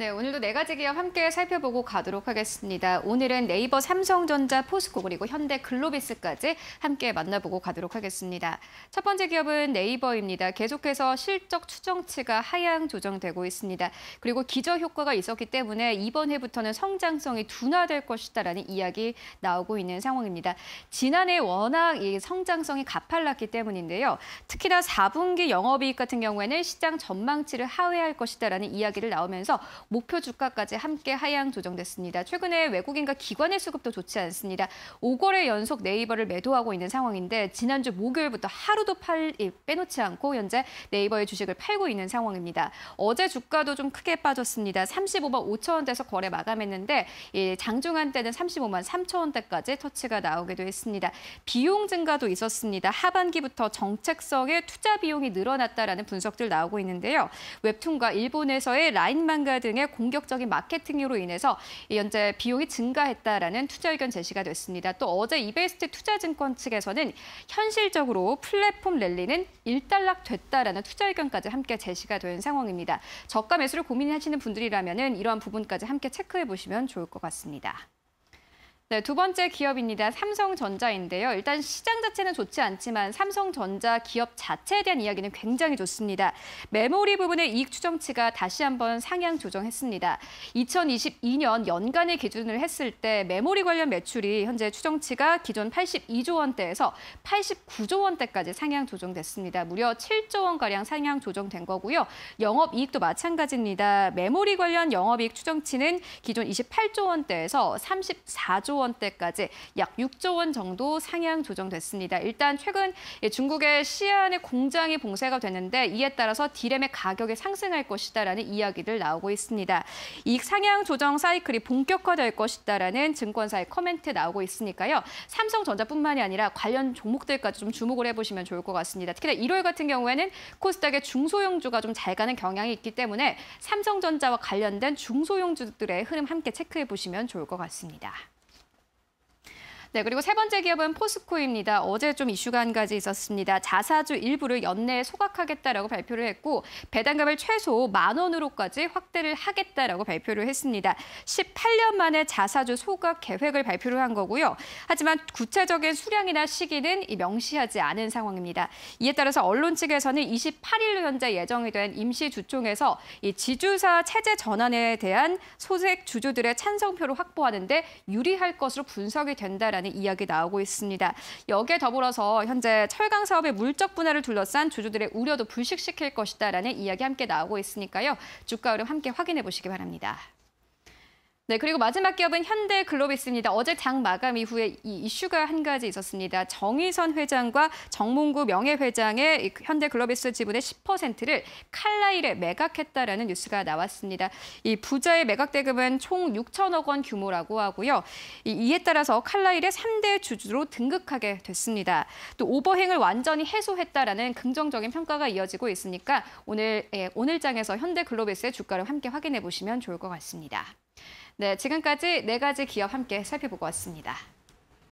네, 오늘도 네 가지 기업 함께 살펴보고 가도록 하겠습니다. 오늘은 네이버, 삼성전자, 포스코 그리고 현대 글로비스까지 함께 만나보고 가도록 하겠습니다. 첫 번째 기업은 네이버입니다. 계속해서 실적 추정치가 하향 조정되고 있습니다. 그리고 기저 효과가 있었기 때문에 이번 해부터는 성장성이 둔화될 것이다라는 이야기 나오고 있는 상황입니다. 지난해 워낙 이 성장성이 가팔랐기 때문인데요. 특히나 4분기 영업이익 같은 경우에는 시장 전망치를 하회할 것이다라는 이야기를 나오면서 목표 주가까지 함께 하향 조정됐습니다. 최근에 외국인과 기관의 수급도 좋지 않습니다. 5거래 연속 네이버를 매도하고 있는 상황인데 지난주 목요일부터 하루도 팔, 예, 빼놓지 않고 현재 네이버의 주식을 팔고 있는 상황입니다. 어제 주가도 좀 크게 빠졌습니다. 35만 5천 원대에서 거래 마감했는데 예, 장중한 때는 35만 3천 원대까지 터치가 나오기도 했습니다. 비용 증가도 있었습니다. 하반기부터 정책성의 투자 비용이 늘어났다라는 분석들 나오고 있는데요. 웹툰과 일본에서의 라인 망가 등의 등의 공격적인 마케팅으로 인해서 현재 비용이 증가했다라는 투자 의견 제시가 됐습니다. 또 어제 이베스트 투자증권 측에서는 현실적으로 플랫폼 랠리는 일단락됐다라는 투자 의견까지 함께 제시가 된 상황입니다. 저가 매수를 고민하시는 분들이라면 이러한 부분까지 함께 체크해 보시면 좋을 것 같습니다. 네, 두 번째 기업입니다. 삼성전자인데요. 일단 시장 자체는 좋지 않지만 삼성전자 기업 자체에 대한 이야기는 굉장히 좋습니다. 메모리 부분의 이익 추정치가 다시 한번 상향 조정했습니다. 2022년 연간의 기준을 했을 때 메모리 관련 매출이 현재 추정치가 기존 82조 원대에서 89조 원대까지 상향 조정됐습니다. 무려 7조 원가량 상향 조정된 거고요. 영업이익도 마찬가지입니다. 메모리 관련 영업이익 추정치는 기존 28조 원대에서 34조 원대까지 약 6조 원 정도 상향 조정됐습니다. 일단 최근 중국의 시안의 공장이 봉쇄가 됐는데 이에 따라서 디램의 가격이 상승할 것이다라는 이야기들 나오고 있습니다. 이익 상향 조정 사이클이 본격화될 것이다라는 증권사의 코멘트 나오고 있으니까요. 삼성전자뿐만이 아니라 관련 종목들까지 좀 주목을 해보시면 좋을 것 같습니다. 특히나 일요일 같은 경우에는 코스닥의 중소형주가 좀 잘 가는 경향이 있기 때문에 삼성전자와 관련된 중소형주들의 흐름 함께 체크해 보시면 좋을 것 같습니다. 네, 그리고 세 번째 기업은 포스코입니다. 어제 좀 이슈가 한 가지 있었습니다. 자사주 일부를 연내에 소각하겠다라고 발표를 했고 배당금을 최소 만 원으로까지 확대를 하겠다라고 발표를 했습니다. 18년 만에 자사주 소각 계획을 발표를 한 거고요. 하지만 구체적인 수량이나 시기는 명시하지 않은 상황입니다. 이에 따라서 언론 측에서는 28일로 현재 예정이 된 임시 주총에서 이 지주사 체제 전환에 대한 소색 주주들의 찬성표를 확보하는데 유리할 것으로 분석이 된다는 있다는 이야기 나오고 있습니다. 여기에 더불어서 현재 철강 사업의 물적 분할을 둘러싼 주주들의 우려도 불식시킬 것이다라는 이야기 함께 나오고 있으니까요. 주가 흐름 함께 확인해 보시기 바랍니다. 네, 그리고 마지막 기업은 현대글로비스입니다. 어제 장 마감 이후에 이 이슈가 한 가지 있었습니다. 정의선 회장과 정몽구 명예회장의 현대글로비스 지분의 10%를 칼라일에 매각했다라는 뉴스가 나왔습니다. 이 부자의 매각 대금은 총 6천억 원 규모라고 하고요. 이에 따라서 칼라일의 3대 주주로 등극하게 됐습니다. 또 오버행을 완전히 해소했다라는 긍정적인 평가가 이어지고 있으니까 오늘 예, 오늘 장에서 현대글로비스의 주가를 함께 확인해 보시면 좋을 것 같습니다. 네, 지금까지 네 가지 기업 함께 살펴보고 왔습니다.